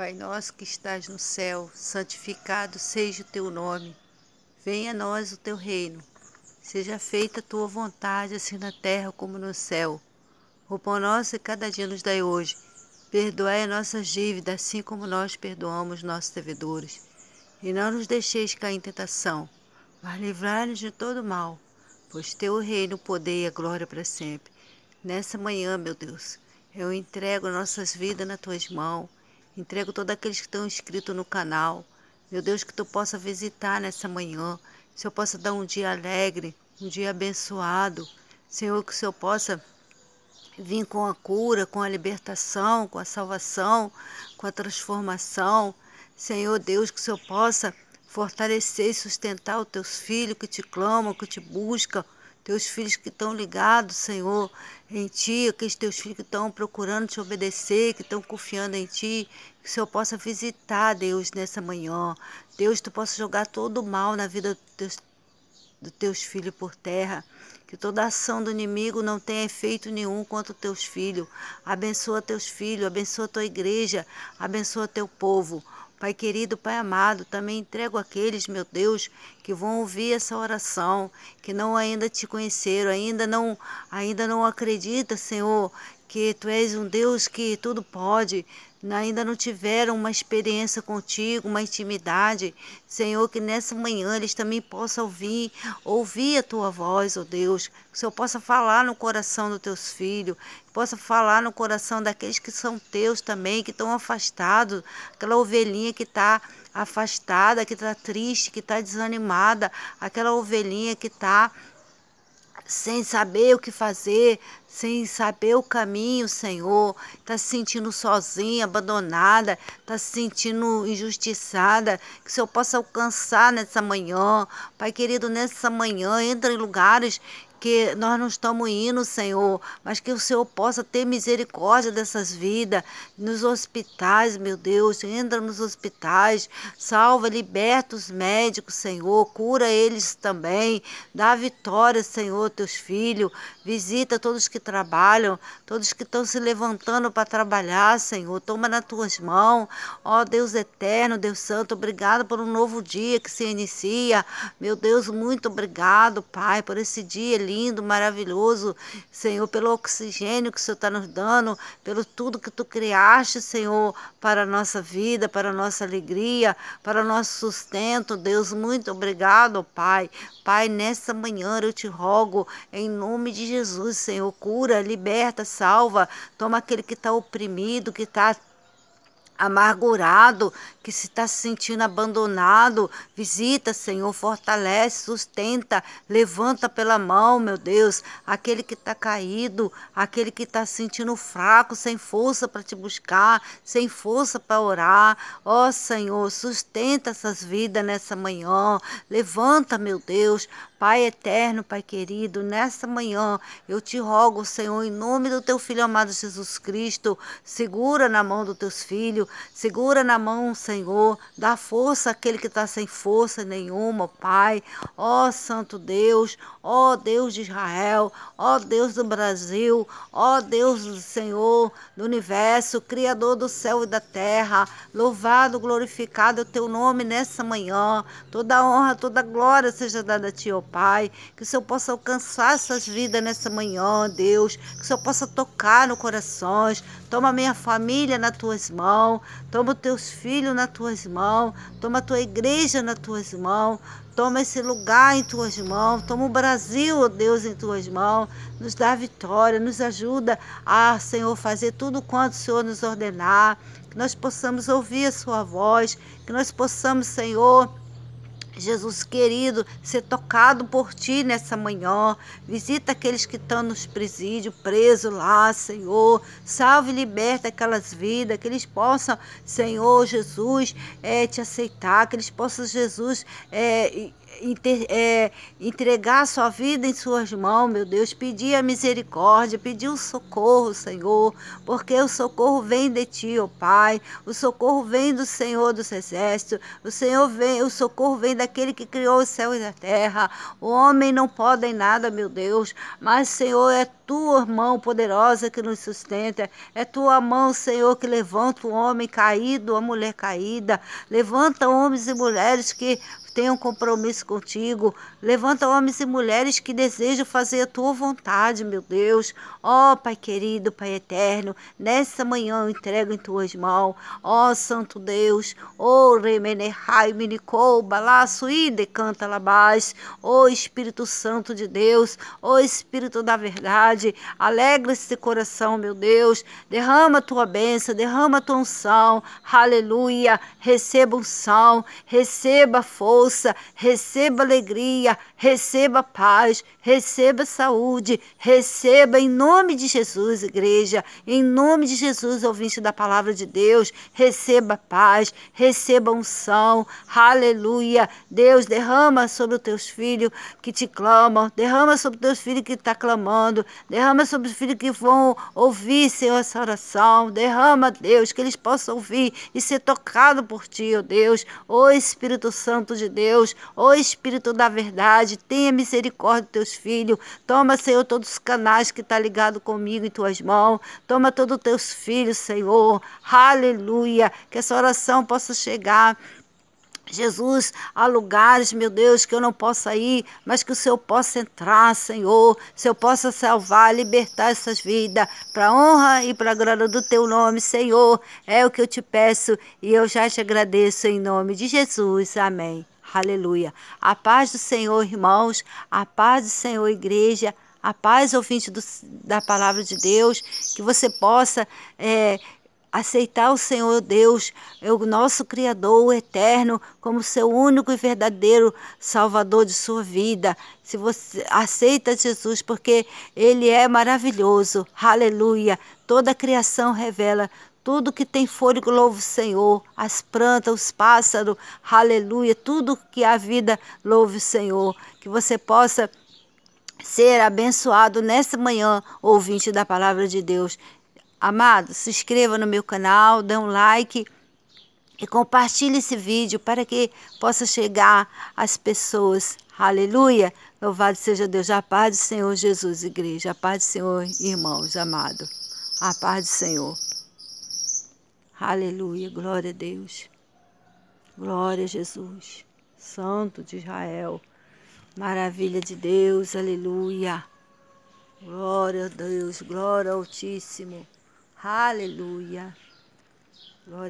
Pai nosso que estás no céu, santificado seja o teu nome. Venha a nós o teu reino. Seja feita a tua vontade, assim na terra como no céu. O pão nosso cada dia nos dai hoje. Perdoai nossas dívidas, assim como nós perdoamos nossos devedores. E não nos deixeis cair em tentação, mas livrai-nos de todo mal, pois teu reino, o poder e a glória para sempre. Nessa manhã, meu Deus, eu entrego nossas vidas nas tuas mãos Entrego todos aqueles que estão inscritos no canal. Meu Deus, que tu possa visitar nessa manhã. Se eu possa dar um dia alegre, um dia abençoado. Senhor, que o Senhor possa vir com a cura, com a libertação, com a salvação, com a transformação. Senhor Deus, que o Senhor possa fortalecer e sustentar os teus filhos que te clamam, que te buscam teus filhos que estão ligados, Senhor, em Ti, aqueles teus filhos que estão procurando te obedecer, que estão confiando em Ti, que o Senhor possa visitar, Deus, nessa manhã. Deus, Tu possa jogar todo o mal na vida dos teus, do teus filhos por terra. Que toda ação do inimigo não tenha efeito nenhum contra teus filhos. Abençoa teus filhos, abençoa tua igreja, abençoa teu povo. Pai querido, Pai amado, também entrego aqueles, meu Deus, que vão ouvir essa oração, que não ainda te conheceram, ainda não, ainda não acredita, Senhor, que tu és um Deus que tudo pode, ainda não tiveram uma experiência contigo, uma intimidade. Senhor, que nessa manhã eles também possam ouvir, ouvir a tua voz, ó Deus. Que o Senhor possa falar no coração dos teus filhos, que possa falar no coração daqueles que são teus também, que estão afastados, aquela ovelhinha que está afastada, que está triste, que está desanimada, aquela ovelhinha que está sem saber o que fazer, sem saber o caminho, Senhor. Está se sentindo sozinha, abandonada, está se sentindo injustiçada. Que o Senhor possa alcançar nessa manhã. Pai querido, nessa manhã, entra em lugares que nós não estamos indo, Senhor, mas que o Senhor possa ter misericórdia dessas vidas nos hospitais, meu Deus. Entra nos hospitais, salva, liberta os médicos, Senhor, cura eles também. Dá vitória, Senhor, teus filhos. Visita todos que trabalham, todos que estão se levantando para trabalhar, Senhor. Toma nas tuas mãos, ó Deus eterno, Deus santo. Obrigado por um novo dia que se inicia. Meu Deus, muito obrigado, Pai, por esse dia lindo, maravilhoso, Senhor, pelo oxigênio que o Senhor está nos dando, pelo tudo que tu criaste, Senhor, para a nossa vida, para a nossa alegria, para o nosso sustento. Deus, muito obrigado, Pai. Pai, nessa manhã eu te rogo, em nome de Jesus, Senhor, cura, liberta, salva, toma aquele que está oprimido, que está amargurado, que se está sentindo abandonado. Visita, Senhor, fortalece, sustenta, levanta pela mão, meu Deus, aquele que está caído, aquele que está sentindo fraco, sem força para te buscar, sem força para orar. Ó Senhor, sustenta essas vidas nessa manhã. Levanta, meu Deus, Pai eterno, Pai querido, nesta manhã eu te rogo, Senhor, em nome do teu filho amado Jesus Cristo, segura na mão dos teus filhos, segura na mão, Senhor, dá força àquele que está sem força nenhuma, Pai. Ó Santo Deus, ó Deus de Israel, ó Deus do Brasil, ó Deus do Senhor do universo, Criador do céu e da terra, louvado, glorificado é o teu nome nessa manhã. Toda honra, toda glória seja dada a ti, ó Pai. Que o Senhor possa alcançar essas vidas nessa manhã, Deus. Que o Senhor possa tocar no corações. Toma minha família nas tuas mãos. Toma os teus filhos nas tuas mãos. Toma a tua igreja nas tuas mãos. Toma esse lugar em tuas mãos, toma o Brasil, ó oh Deus, em tuas mãos. Nos dá vitória, nos ajuda a, Senhor, fazer tudo quanto o Senhor nos ordenar. Que nós possamos ouvir a Sua voz, que nós possamos, Senhor, Jesus querido, ser tocado por ti nessa manhã. Visita aqueles que estão nos presídios, presos lá, Senhor. Salve e liberta aquelas vidas, que eles possam, Senhor Jesus, é, te aceitar, que eles possam, Jesus, é, é, entregar sua vida em suas mãos, meu Deus, pedir a misericórdia, pedir o socorro, Senhor, porque o socorro vem de ti, ó oh Pai, o socorro vem do Senhor dos Exércitos, o Senhor vem, o socorro vem daquele que criou os céus e a terra. O homem não pode em nada, meu Deus, mas, Senhor, é tua mão poderosa que nos sustenta, é tua mão, Senhor, que levanta o homem caído, a mulher caída, levanta homens e mulheres que tenho um compromisso contigo. Levanta homens e mulheres que desejam fazer a tua vontade, meu Deus. Ó oh, Pai querido, Pai eterno, nessa manhã eu entrego em tuas mãos. Ó oh, Santo Deus, ó Remenehai Minicouba, laço e decanta labás. Ó oh, Espírito Santo de Deus, ó oh, Espírito da verdade, alegra esse coração, meu Deus. Derrama a tua bênção, derrama a tua unção. Aleluia. Receba unção, receba força ouça, receba alegria, receba paz, receba saúde, receba em nome de Jesus, igreja, em nome de Jesus, ouvinte da palavra de Deus, receba paz, receba unção, aleluia. Deus, derrama sobre os teus filhos que te clamam, derrama sobre os teus filhos que estão tá clamando, derrama sobre os filhos que vão ouvir, Senhor, essa oração, derrama, Deus, que eles possam ouvir e ser tocados por ti, ó oh Deus, ó oh Espírito Santo de Deus, ó Espírito da verdade, tenha misericórdia dos teus filhos. Toma, Senhor, todos os canais que estão tá ligados comigo em tuas mãos. Toma todos os teus filhos, Senhor. Aleluia. Que essa oração possa chegar. Jesus, há lugares, meu Deus, que eu não possa ir, mas que o Senhor possa entrar, Senhor. Se eu possa salvar, libertar essas vidas, para honra e para glória do teu nome, Senhor. É o que eu te peço e eu já te agradeço em nome de Jesus. Amém. Aleluia. A paz do Senhor, irmãos. A paz do Senhor, igreja. A paz, ouvinte do, da palavra de Deus. Que você possa é, aceitar o Senhor Deus, é, o nosso Criador o eterno, como seu único e verdadeiro Salvador de sua vida. Se você aceita Jesus, porque Ele é maravilhoso. Aleluia. Toda a criação revela tudo que tem fôlego, louve o Senhor. As plantas, os pássaros, aleluia. Tudo que a vida, louve o Senhor. Que você possa ser abençoado nessa manhã, ouvinte da palavra de Deus. Amado, se inscreva no meu canal, dê um like e compartilhe esse vídeo para que possa chegar às pessoas. Aleluia! Louvado seja Deus, a paz do Senhor Jesus, igreja, a paz do Senhor, irmãos, amado, a paz do Senhor. Aleluia, glória a Deus. Glória a Jesus, Santo de Israel, maravilha de Deus, aleluia. Glória a Deus, glória ao Altíssimo, aleluia. Glória